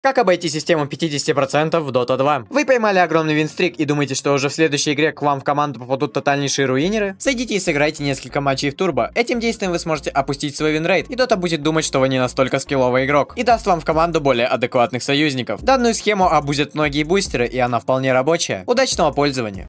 Как обойти систему 50% в Dota 2? Вы поймали огромный винстрик и думаете, что уже в следующей игре к вам в команду попадут тотальнейшие руинеры? Сойдите и сыграйте несколько матчей в турбо. Этим действием вы сможете опустить свой винрейт, и Dota будет думать, что вы не настолько скилловый игрок, и даст вам в команду более адекватных союзников. Данную схему обузят многие бустеры, и она вполне рабочая. Удачного пользования!